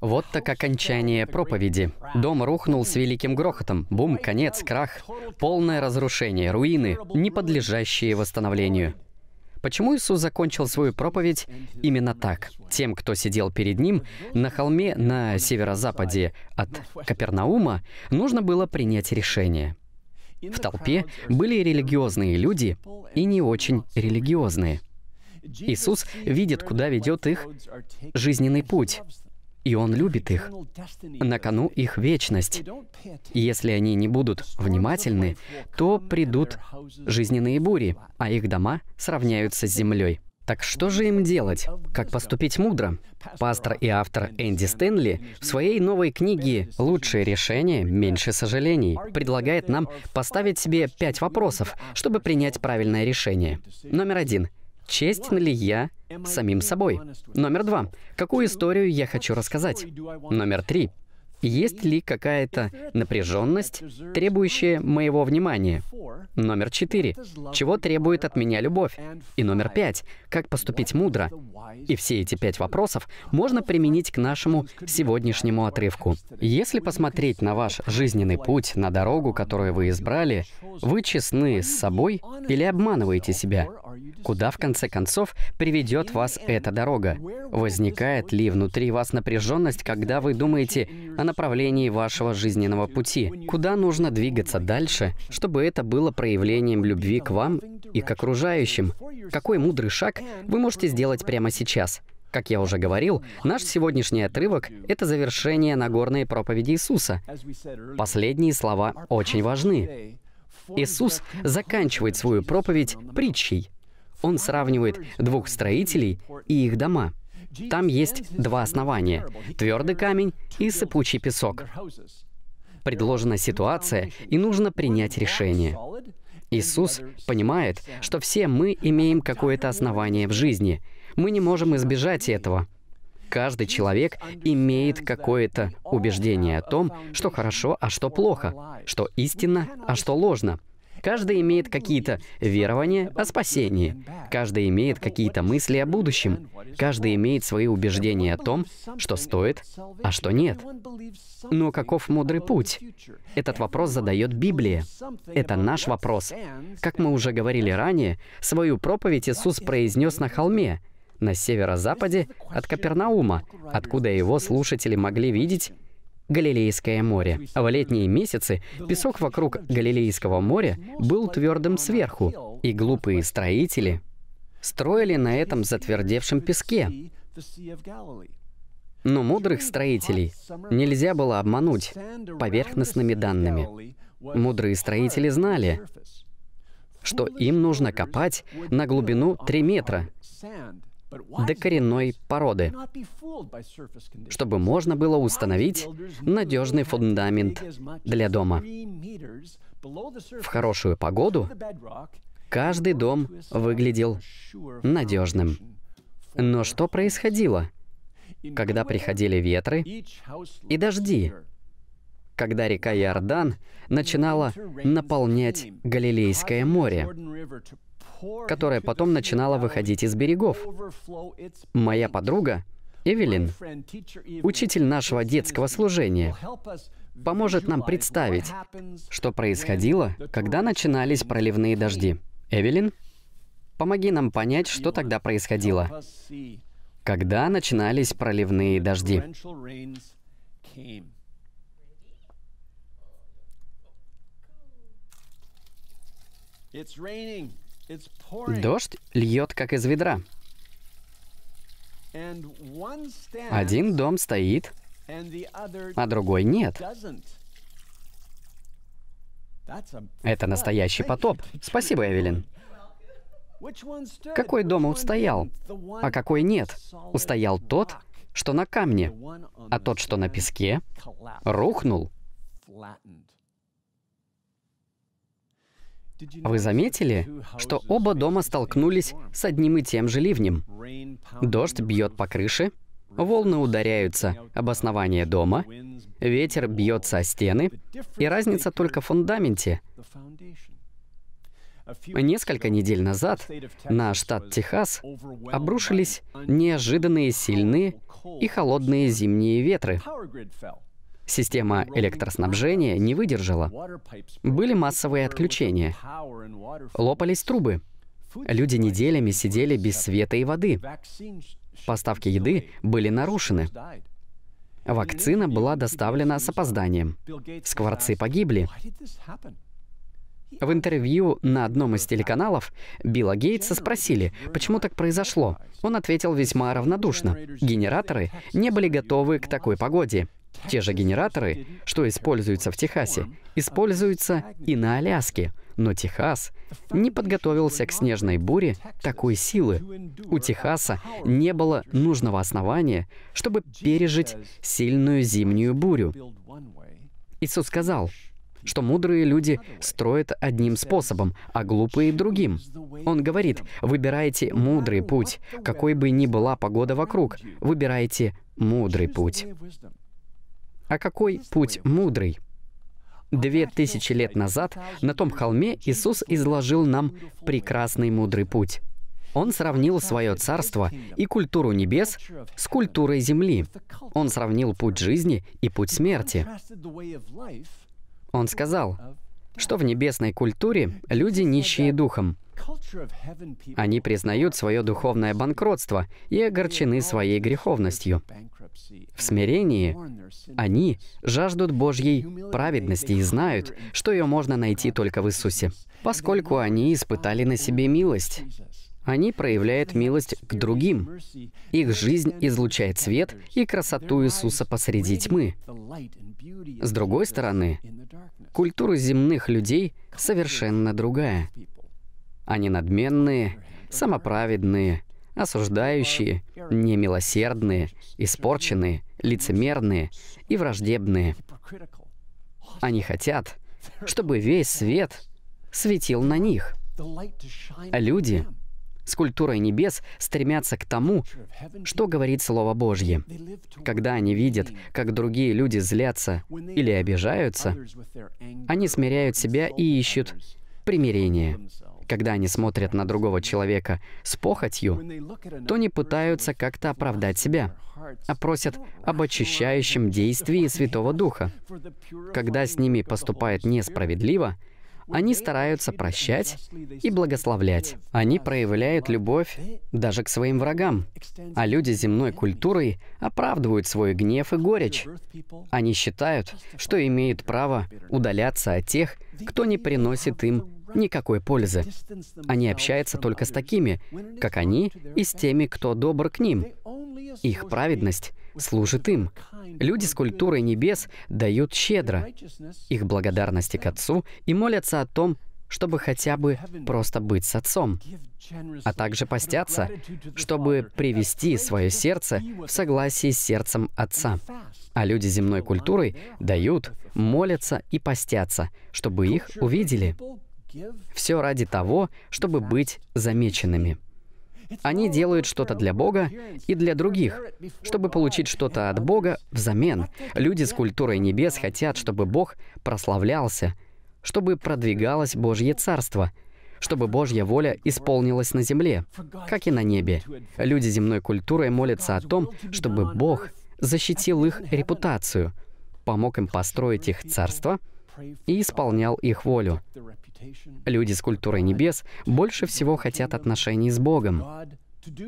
Вот так окончание проповеди. Дом рухнул с великим грохотом. Бум, конец, крах. Полное разрушение, руины, не подлежащие восстановлению. Почему Иисус закончил свою проповедь именно так? Тем, кто сидел перед ним на холме на северо-западе от Капернаума, нужно было принять решение. В толпе были религиозные люди и не очень религиозные. Иисус видит, куда ведет их жизненный путь, и Он любит их. На кону их вечность. если они не будут внимательны, то придут жизненные бури, а их дома сравняются с землей. Так что же им делать? Как поступить мудро? Пастор и автор Энди Стэнли в своей новой книге «Лучшее решение, меньше сожалений» предлагает нам поставить себе пять вопросов, чтобы принять правильное решение. Номер один. Честен ли я самим собой? Номер два. Какую историю я хочу рассказать? Номер три. Есть ли какая-то напряженность, требующая моего внимания? Номер четыре. Чего требует от меня любовь? И номер пять. Как поступить мудро? И все эти пять вопросов можно применить к нашему сегодняшнему отрывку. Если посмотреть на ваш жизненный путь, на дорогу, которую вы избрали, вы честны с собой или обманываете себя? Куда, в конце концов, приведет вас эта дорога? Возникает ли внутри вас напряженность, когда вы думаете о направлении вашего жизненного пути? Куда нужно двигаться дальше, чтобы это было проявлением любви к вам и к окружающим? Какой мудрый шаг вы можете сделать прямо сейчас? сейчас. Как я уже говорил, наш сегодняшний отрывок — это завершение Нагорной проповеди Иисуса. Последние слова очень важны. Иисус заканчивает свою проповедь притчей. Он сравнивает двух строителей и их дома. Там есть два основания — твердый камень и сыпучий песок. Предложена ситуация, и нужно принять решение. Иисус понимает, что все мы имеем какое-то основание в жизни — мы не можем избежать этого. Каждый человек имеет какое-то убеждение о том, что хорошо, а что плохо, что истинно, а что ложно. Каждый имеет какие-то верования о спасении. Каждый имеет какие-то мысли о будущем. Каждый имеет свои убеждения о том, что стоит, а что нет. Но каков мудрый путь? Этот вопрос задает Библия. Это наш вопрос. Как мы уже говорили ранее, свою проповедь Иисус произнес на холме — на северо-западе от Капернаума, откуда его слушатели могли видеть Галилейское море. В летние месяцы песок вокруг Галилейского моря был твердым сверху, и глупые строители строили на этом затвердевшем песке. Но мудрых строителей нельзя было обмануть поверхностными данными. Мудрые строители знали, что им нужно копать на глубину 3 метра, докоренной породы, чтобы можно было установить надежный фундамент для дома. В хорошую погоду каждый дом выглядел надежным. Но что происходило, когда приходили ветры и дожди, когда река Иордан начинала наполнять Галилейское море? которая потом начинала выходить из берегов. Моя подруга, Эвелин, учитель нашего детского служения, поможет нам представить, что происходило, когда начинались проливные дожди. Эвелин, помоги нам понять, что тогда происходило, когда начинались проливные дожди. It's raining. Дождь льет как из ведра. Один дом стоит, а другой нет. Это настоящий потоп. Спасибо, Эвелин. Какой дом устоял, а какой нет? Устоял тот, что на камне, а тот, что на песке, рухнул. Вы заметили, что оба дома столкнулись с одним и тем же ливнем? Дождь бьет по крыше, волны ударяются об основание дома, ветер бьется о стены, и разница только в фундаменте. Несколько недель назад на штат Техас обрушились неожиданные сильные и холодные зимние ветры. Система электроснабжения не выдержала. Были массовые отключения. Лопались трубы. Люди неделями сидели без света и воды. Поставки еды были нарушены. Вакцина была доставлена с опозданием. Скворцы погибли. В интервью на одном из телеканалов Билла Гейтса спросили, почему так произошло. Он ответил весьма равнодушно. Генераторы не были готовы к такой погоде. Те же генераторы, что используются в Техасе, используются и на Аляске, но Техас не подготовился к снежной буре такой силы. У Техаса не было нужного основания, чтобы пережить сильную зимнюю бурю. Иисус сказал, что мудрые люди строят одним способом, а глупые — другим. Он говорит, выбирайте мудрый путь. Какой бы ни была погода вокруг, выбирайте мудрый путь. А какой путь мудрый? Две тысячи лет назад на том холме Иисус изложил нам прекрасный мудрый путь. Он сравнил свое царство и культуру небес с культурой земли. Он сравнил путь жизни и путь смерти. Он сказал, что в небесной культуре люди нищие духом, они признают свое духовное банкротство и огорчены своей греховностью. В смирении они жаждут Божьей праведности и знают, что ее можно найти только в Иисусе, поскольку они испытали на себе милость. Они проявляют милость к другим. Их жизнь излучает свет и красоту Иисуса посреди тьмы. С другой стороны, культура земных людей совершенно другая. Они надменные, самоправедные, осуждающие, немилосердные, испорченные, лицемерные и враждебные. Они хотят, чтобы весь свет светил на них. Люди с культурой небес стремятся к тому, что говорит Слово Божье. Когда они видят, как другие люди злятся или обижаются, они смиряют себя и ищут примирение. Когда они смотрят на другого человека с похотью, то не пытаются как-то оправдать себя, а просят об очищающем действии Святого Духа. Когда с ними поступает несправедливо, они стараются прощать и благословлять. Они проявляют любовь даже к своим врагам. А люди земной культурой оправдывают свой гнев и горечь. Они считают, что имеют право удаляться от тех, кто не приносит им никакой пользы. Они общаются только с такими, как они, и с теми, кто добр к ним. Их праведность служит им. Люди с культурой небес дают щедро. Их благодарности к Отцу и молятся о том, чтобы хотя бы просто быть с отцом, а также постятся, чтобы привести свое сердце в согласии с сердцем отца. А люди земной культуры дают, молятся и постятся, чтобы их увидели. Все ради того, чтобы быть замеченными. Они делают что-то для Бога и для других. Чтобы получить что-то от Бога взамен, люди с культурой небес хотят, чтобы Бог прославлялся, чтобы продвигалось Божье Царство, чтобы Божья воля исполнилась на земле, как и на небе. Люди земной культурой молятся о том, чтобы Бог защитил их репутацию, помог им построить их царство — и исполнял их волю. Люди с культурой небес больше всего хотят отношений с Богом.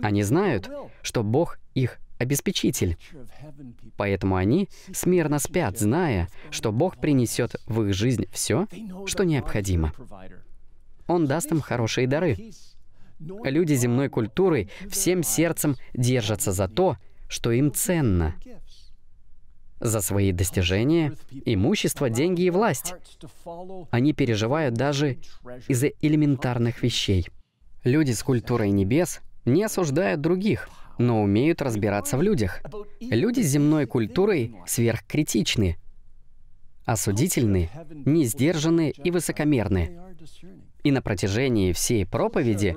Они знают, что Бог их обеспечитель. Поэтому они смирно спят, зная, что Бог принесет в их жизнь все, что необходимо. Он даст им хорошие дары. Люди земной культуры всем сердцем держатся за то, что им ценно — за свои достижения, имущество, деньги и власть. Они переживают даже из-за элементарных вещей. Люди с культурой небес не осуждают других, но умеют разбираться в людях. Люди с земной культурой сверхкритичны, осудительны, не и высокомерны. И на протяжении всей проповеди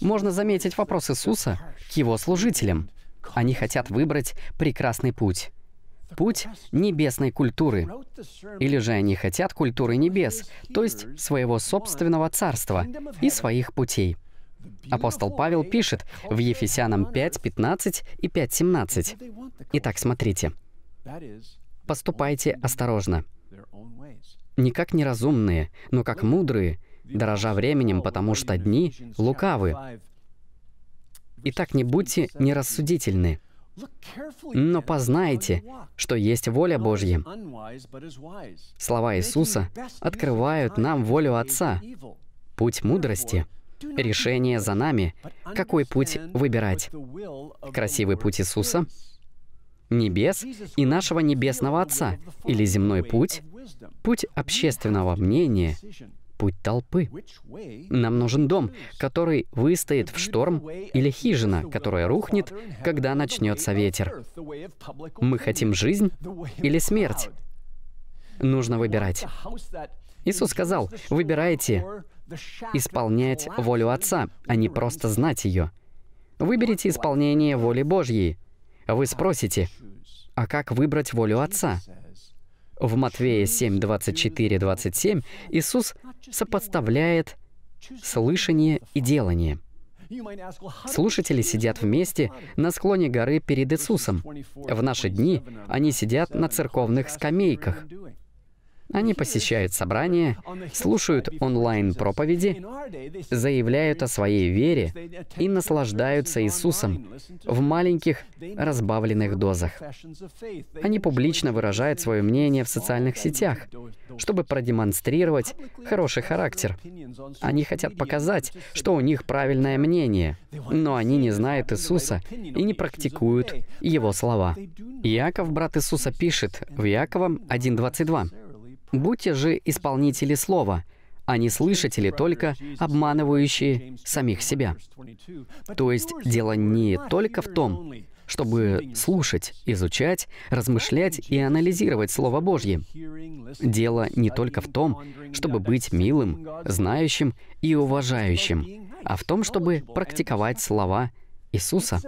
можно заметить вопрос Иисуса к его служителям. Они хотят выбрать прекрасный путь путь небесной культуры. Или же они хотят культуры небес, то есть своего собственного царства и своих путей. Апостол Павел пишет в Ефесянам 5:15 и 5:17. Итак, смотрите. «Поступайте осторожно, не как неразумные, но как мудрые, дорожа временем, потому что дни лукавы. Итак, не будьте нерассудительны». Но познайте, что есть воля Божья. Слова Иисуса открывают нам волю Отца, путь мудрости, решение за нами, какой путь выбирать. Красивый путь Иисуса, небес и нашего Небесного Отца, или земной путь, путь общественного мнения путь толпы. Нам нужен дом, который выстоит в шторм, или хижина, которая рухнет, когда начнется ветер. Мы хотим жизнь или смерть. Нужно выбирать. Иисус сказал, выбирайте исполнять волю Отца, а не просто знать ее. Выберите исполнение воли Божьей. Вы спросите, а как выбрать волю Отца? В Матвея 7, 24, 27 Иисус сопоставляет слышание и делание. Слушатели сидят вместе на склоне горы перед Иисусом. В наши дни они сидят на церковных скамейках. Они посещают собрания, слушают онлайн-проповеди, заявляют о своей вере и наслаждаются Иисусом в маленьких разбавленных дозах. Они публично выражают свое мнение в социальных сетях, чтобы продемонстрировать хороший характер. Они хотят показать, что у них правильное мнение, но они не знают Иисуса и не практикуют Его слова. Иаков, брат Иисуса, пишет в Иаковом 1.22. Будьте же исполнители слова, а не слышатели только, обманывающие самих себя. То есть дело не только в том, чтобы слушать, изучать, размышлять и анализировать Слово Божье. Дело не только в том, чтобы быть милым, знающим и уважающим, а в том, чтобы практиковать слова Иисуса.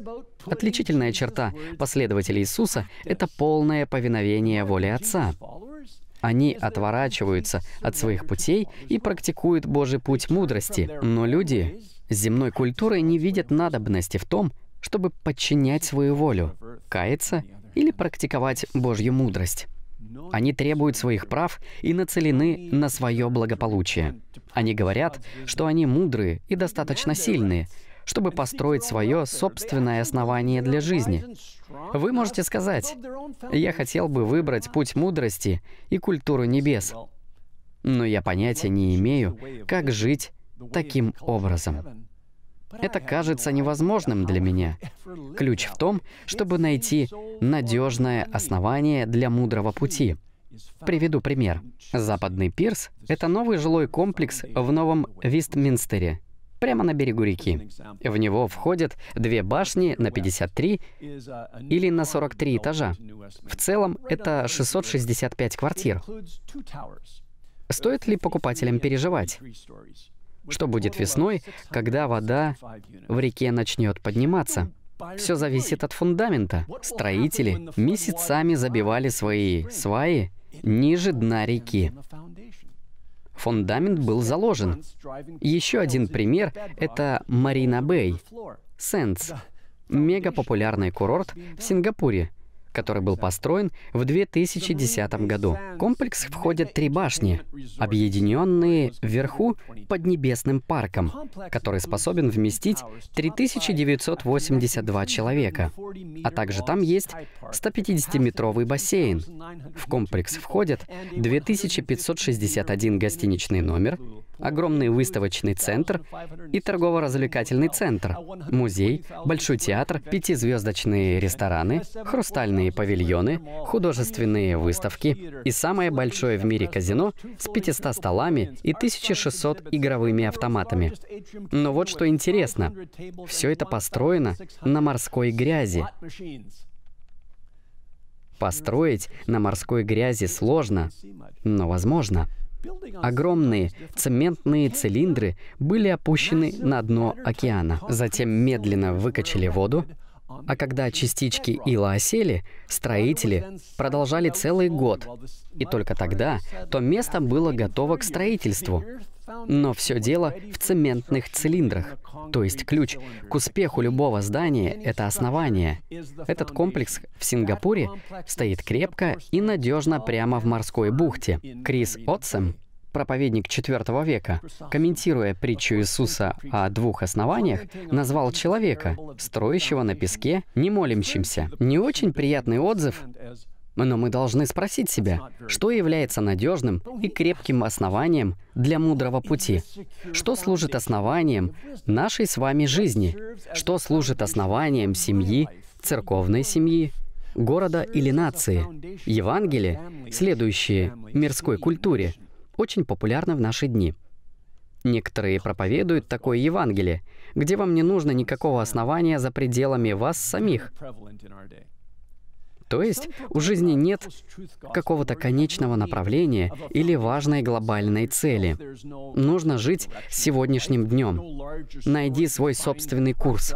Отличительная черта последователей Иисуса — это полное повиновение воле Отца. Они отворачиваются от своих путей и практикуют Божий путь мудрости. Но люди с земной культурой не видят надобности в том, чтобы подчинять свою волю, каяться или практиковать Божью мудрость. Они требуют своих прав и нацелены на свое благополучие. Они говорят, что они мудрые и достаточно сильные, чтобы построить свое собственное основание для жизни. Вы можете сказать, я хотел бы выбрать путь мудрости и культуру небес, но я понятия не имею, как жить таким образом. Это кажется невозможным для меня. Ключ в том, чтобы найти надежное основание для мудрого пути. Приведу пример. Западный пирс — это новый жилой комплекс в Новом Вестминстере, прямо на берегу реки. В него входят две башни на 53 или на 43 этажа. В целом это 665 квартир. Стоит ли покупателям переживать? Что будет весной, когда вода в реке начнет подниматься? Все зависит от фундамента. Строители месяцами забивали свои сваи ниже дна реки. Фундамент был заложен. Еще один пример — это Марина Бэй, Сенс, мегапопулярный курорт в Сингапуре, который был построен в 2010 году. В комплекс входят три башни, объединенные вверху под небесным парком, который способен вместить 3982 человека. А также там есть 150-метровый бассейн. В комплекс входят 2561 гостиничный номер, огромный выставочный центр и торгово-развлекательный центр, музей, большой театр, пятизвездочные рестораны, хрустальные павильоны, художественные выставки и самое большое в мире казино с 500 столами и 1600 игровыми автоматами. Но вот что интересно, все это построено на морской грязи. Построить на морской грязи сложно, но возможно. Огромные цементные цилиндры были опущены на дно океана. Затем медленно выкачали воду, а когда частички ила осели, строители продолжали целый год. И только тогда то место было готово к строительству. Но все дело в цементных цилиндрах. То есть ключ к успеху любого здания — это основание. Этот комплекс в Сингапуре стоит крепко и надежно прямо в морской бухте. Крис Отсем, проповедник IV века, комментируя притчу Иисуса о двух основаниях, назвал человека, строящего на песке, не молимщимся. Не очень приятный отзыв, но мы должны спросить себя, что является надежным и крепким основанием для мудрого пути? Что служит основанием нашей с вами жизни? Что служит основанием семьи, церковной семьи, города или нации? Евангелие, следующее мирской культуре — очень популярна в наши дни. Некоторые проповедуют такое Евангелие, где вам не нужно никакого основания за пределами вас самих. То есть у жизни нет какого-то конечного направления или важной глобальной цели. Нужно жить сегодняшним днем. Найди свой собственный курс.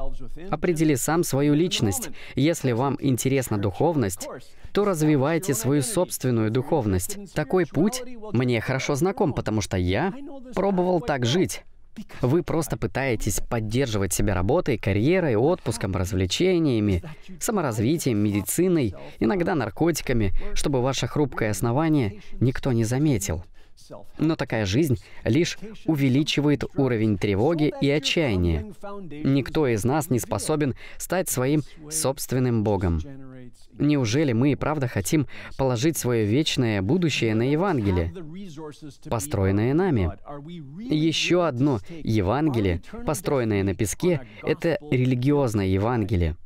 Определи сам свою личность. Если вам интересна духовность, то развивайте свою собственную духовность. Такой путь мне хорошо знаком, потому что я пробовал так жить. Вы просто пытаетесь поддерживать себя работой, карьерой, отпуском, развлечениями, саморазвитием, медициной, иногда наркотиками, чтобы ваше хрупкое основание никто не заметил. Но такая жизнь лишь увеличивает уровень тревоги и отчаяния. Никто из нас не способен стать своим собственным Богом. Неужели мы и правда хотим положить свое вечное будущее на Евангелие, построенное нами? Еще одно Евангелие, построенное на песке, это религиозное Евангелие.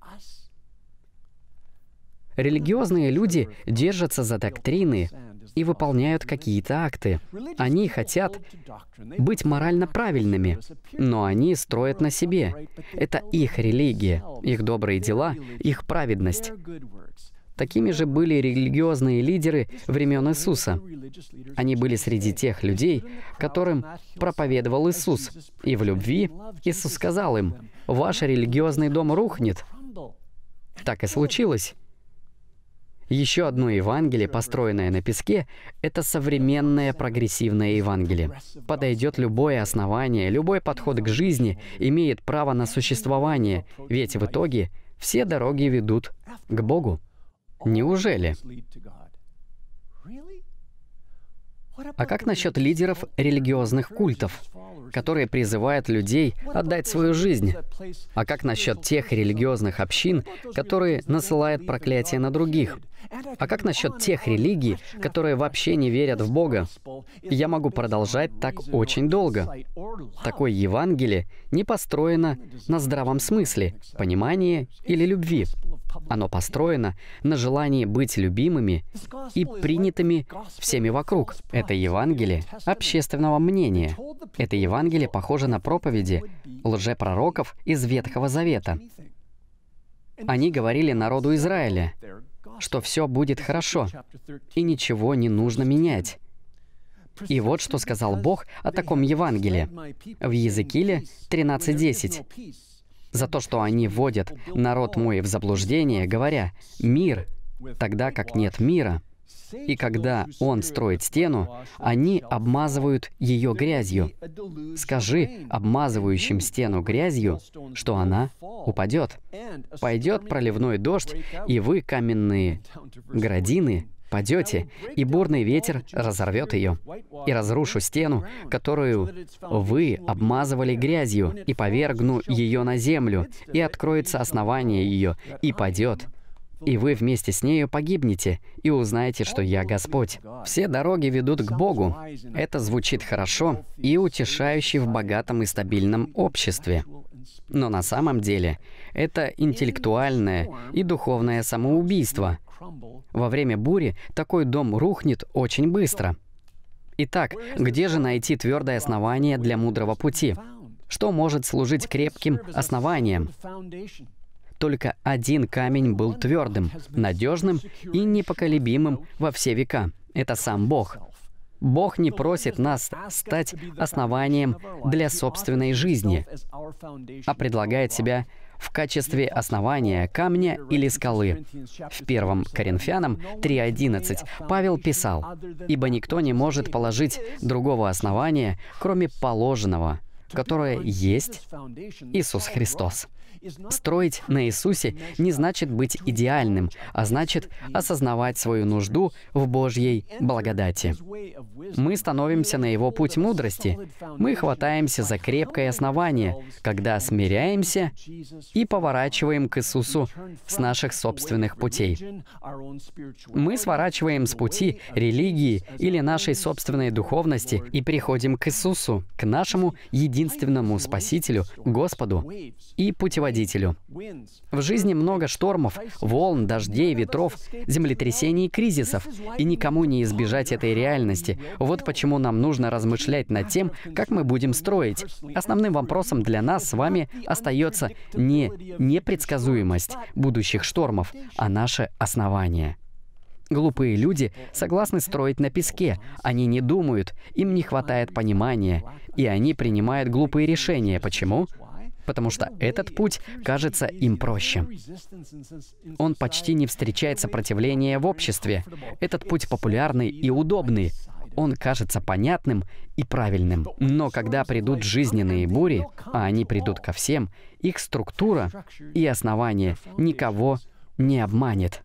Религиозные люди держатся за доктрины, и выполняют какие-то акты. Они хотят быть морально правильными, но они строят на себе. Это их религия, их добрые дела, их праведность. Такими же были религиозные лидеры времен Иисуса. Они были среди тех людей, которым проповедовал Иисус. И в любви Иисус сказал им, «Ваш религиозный дом рухнет». Так и случилось. Еще одно Евангелие, построенное на песке, это современное прогрессивное Евангелие. Подойдет любое основание, любой подход к жизни имеет право на существование, ведь в итоге все дороги ведут к Богу. Неужели? А как насчет лидеров религиозных культов, которые призывают людей отдать свою жизнь? А как насчет тех религиозных общин, которые насылают проклятие на других? А как насчет тех религий, которые вообще не верят в Бога? Я могу продолжать так очень долго. Такое Евангелие не построено на здравом смысле, понимании или любви. Оно построено на желании быть любимыми и принятыми всеми вокруг. Это Евангелие общественного мнения. Это Евангелие похоже на проповеди лжепророков из Ветхого Завета. Они говорили народу Израиля, что все будет хорошо, и ничего не нужно менять. И вот что сказал Бог о таком Евангелии в Языкиле 13.10. За то, что они вводят народ мой в заблуждение, говоря «мир», тогда как нет мира — и когда он строит стену, они обмазывают ее грязью. Скажи обмазывающим стену грязью, что она упадет. Пойдет проливной дождь, и вы, каменные градины, падете, и бурный ветер разорвет ее. И разрушу стену, которую вы обмазывали грязью, и повергну ее на землю, и откроется основание ее, и падет и вы вместе с нею погибнете и узнаете, что я Господь. Все дороги ведут к Богу. Это звучит хорошо и утешающе в богатом и стабильном обществе. Но на самом деле это интеллектуальное и духовное самоубийство. Во время бури такой дом рухнет очень быстро. Итак, где же найти твердое основание для мудрого пути? Что может служить крепким основанием? только один камень был твердым, надежным и непоколебимым во все века. Это сам Бог. Бог не просит нас стать основанием для собственной жизни, а предлагает себя в качестве основания камня или скалы. В 1 Коринфянам 3.11 Павел писал, «Ибо никто не может положить другого основания, кроме положенного, которое есть Иисус Христос». Строить на Иисусе не значит быть идеальным, а значит осознавать свою нужду в Божьей благодати. Мы становимся на Его путь мудрости. Мы хватаемся за крепкое основание, когда смиряемся и поворачиваем к Иисусу с наших собственных путей. Мы сворачиваем с пути религии или нашей собственной духовности и приходим к Иисусу, к нашему единственному Спасителю, Господу и путеводителю руководителю. В жизни много штормов, волн, дождей, ветров, землетрясений и кризисов, и никому не избежать этой реальности. Вот почему нам нужно размышлять над тем, как мы будем строить. Основным вопросом для нас с вами остается не непредсказуемость будущих штормов, а наше основание. Глупые люди согласны строить на песке, они не думают, им не хватает понимания, и они принимают глупые решения. Почему? потому что этот путь кажется им проще. Он почти не встречает сопротивления в обществе. Этот путь популярный и удобный. Он кажется понятным и правильным. Но когда придут жизненные бури, а они придут ко всем, их структура и основание никого не обманет.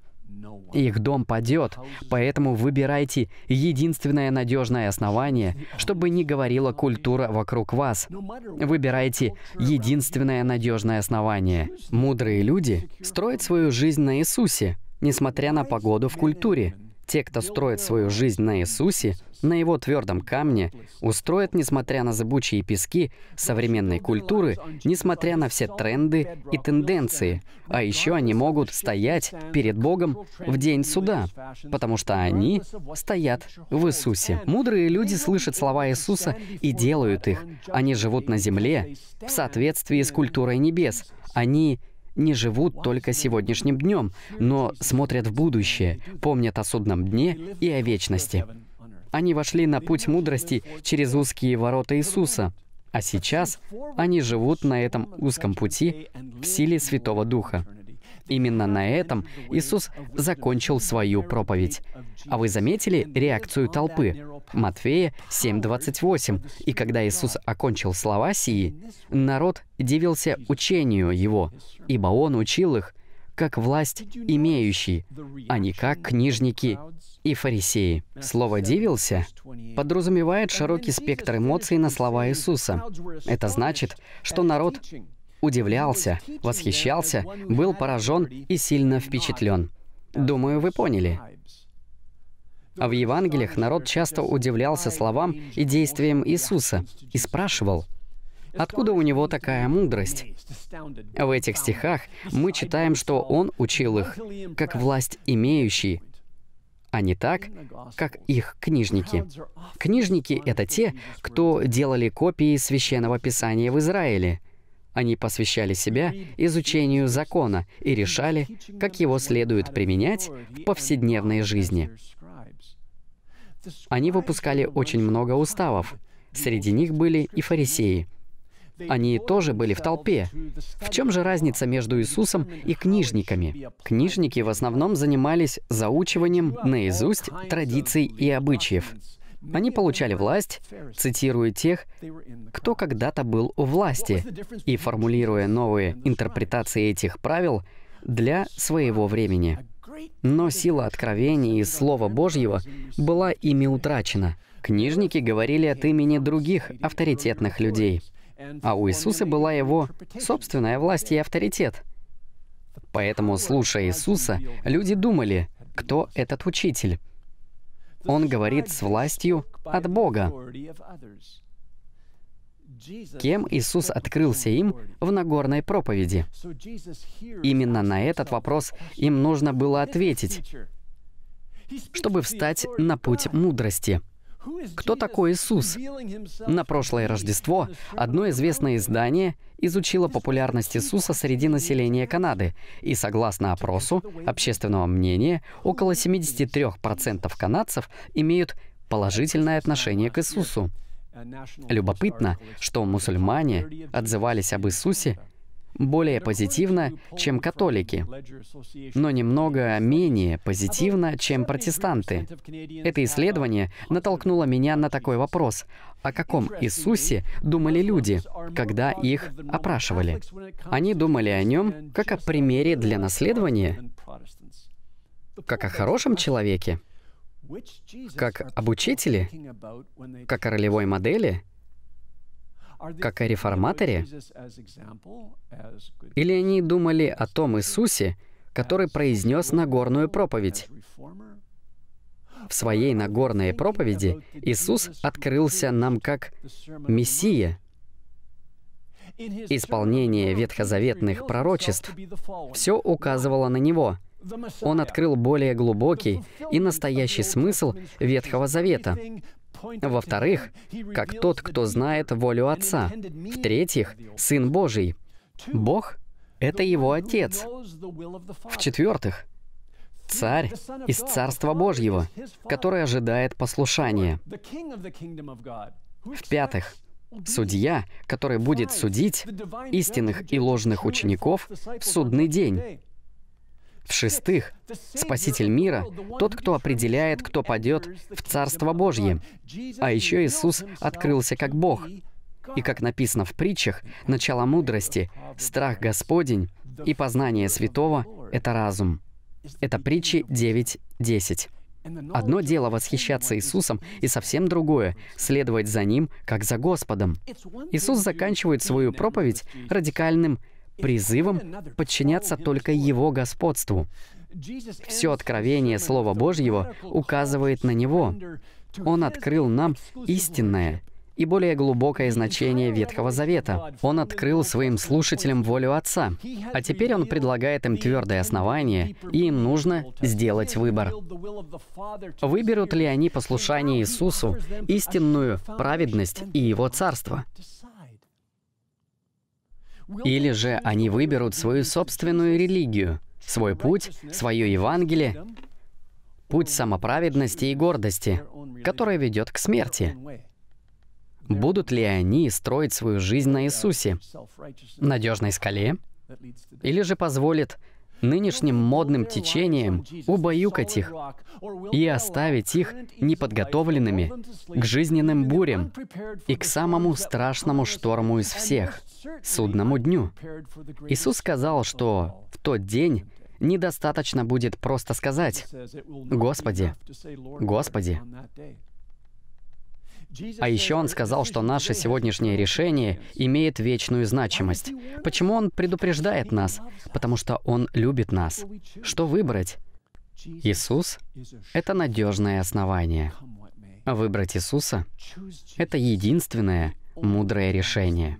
Их дом падет, поэтому выбирайте единственное надежное основание, чтобы не говорила культура вокруг вас. Выбирайте единственное надежное основание. Мудрые люди строят свою жизнь на Иисусе, несмотря на погоду в культуре. Те, кто строит свою жизнь на Иисусе, на его твердом камне, устроят, несмотря на зыбучие пески современной культуры, несмотря на все тренды и тенденции. А еще они могут стоять перед Богом в день суда, потому что они стоят в Иисусе. Мудрые люди слышат слова Иисуса и делают их. Они живут на земле в соответствии с культурой небес. Они не живут только сегодняшним днем, но смотрят в будущее, помнят о судном дне и о вечности. Они вошли на путь мудрости через узкие ворота Иисуса, а сейчас они живут на этом узком пути в силе Святого Духа. Именно на этом Иисус закончил свою проповедь. А вы заметили реакцию толпы? Матфея 7:28. «И когда Иисус окончил слова сии, народ дивился учению Его, ибо Он учил их, как власть имеющий, а не как книжники и фарисеи. Слово «дивился» подразумевает широкий спектр эмоций на слова Иисуса. Это значит, что народ удивлялся, восхищался, был поражен и сильно впечатлен. Думаю, вы поняли. А в Евангелиях народ часто удивлялся словам и действиям Иисуса и спрашивал, Откуда у него такая мудрость? В этих стихах мы читаем, что он учил их, как власть имеющий, а не так, как их книжники. Книжники — это те, кто делали копии Священного Писания в Израиле. Они посвящали себя изучению закона и решали, как его следует применять в повседневной жизни. Они выпускали очень много уставов. Среди них были и фарисеи. Они тоже были в толпе. В чем же разница между Иисусом и книжниками? Книжники в основном занимались заучиванием наизусть традиций и обычаев. Они получали власть, цитируя тех, кто когда-то был у власти, и формулируя новые интерпретации этих правил для своего времени. Но сила откровений и Слова Божьего была ими утрачена. Книжники говорили от имени других авторитетных людей. А у Иисуса была его собственная власть и авторитет. Поэтому, слушая Иисуса, люди думали, кто этот учитель. Он говорит с властью от Бога кем Иисус открылся им в Нагорной проповеди. Именно на этот вопрос им нужно было ответить, чтобы встать на путь мудрости. Кто такой Иисус? На прошлое Рождество одно известное издание изучило популярность Иисуса среди населения Канады, и согласно опросу общественного мнения, около 73% канадцев имеют положительное отношение к Иисусу. Любопытно, что мусульмане отзывались об Иисусе более позитивно, чем католики, но немного менее позитивно, чем протестанты. Это исследование натолкнуло меня на такой вопрос. О каком Иисусе думали люди, когда их опрашивали? Они думали о нем как о примере для наследования, как о хорошем человеке, как об учителе, как о ролевой модели, как о реформаторе? Или они думали о том Иисусе, который произнес Нагорную проповедь? В своей Нагорной проповеди Иисус открылся нам как Мессия, исполнение ветхозаветных пророчеств. Все указывало на Него — он открыл более глубокий и настоящий смысл Ветхого Завета. Во-вторых, как тот, кто знает волю Отца. В-третьих, Сын Божий. Бог — это его Отец. В-четвертых, Царь из Царства Божьего, который ожидает послушания. В-пятых, Судья, который будет судить истинных и ложных учеников в судный день. В-шестых, Спаситель мира — тот, кто определяет, кто падет в Царство Божье. А еще Иисус открылся как Бог. И, как написано в притчах, начало мудрости, страх Господень и познание святого — это разум. Это притчи 9.10. Одно дело восхищаться Иисусом, и совсем другое — следовать за Ним, как за Господом. Иисус заканчивает свою проповедь радикальным призывом подчиняться только Его господству. Все откровение Слова Божьего указывает на Него. Он открыл нам истинное и более глубокое значение Ветхого Завета. Он открыл своим слушателям волю Отца, а теперь он предлагает им твердое основание, и им нужно сделать выбор. Выберут ли они послушание Иисусу, истинную праведность и Его Царство? Или же они выберут свою собственную религию, свой путь, свое Евангелие, путь самоправедности и гордости, который ведет к смерти. Будут ли они строить свою жизнь на Иисусе, надежной скале, или же позволят нынешним модным течением убаюкать их и оставить их неподготовленными к жизненным бурям и к самому страшному шторму из всех — судному дню. Иисус сказал, что в тот день недостаточно будет просто сказать «Господи, Господи». А еще он сказал, что наше сегодняшнее решение имеет вечную значимость. Почему он предупреждает нас? Потому что он любит нас. Что выбрать? Иисус — это надежное основание. А выбрать Иисуса — это единственное мудрое решение.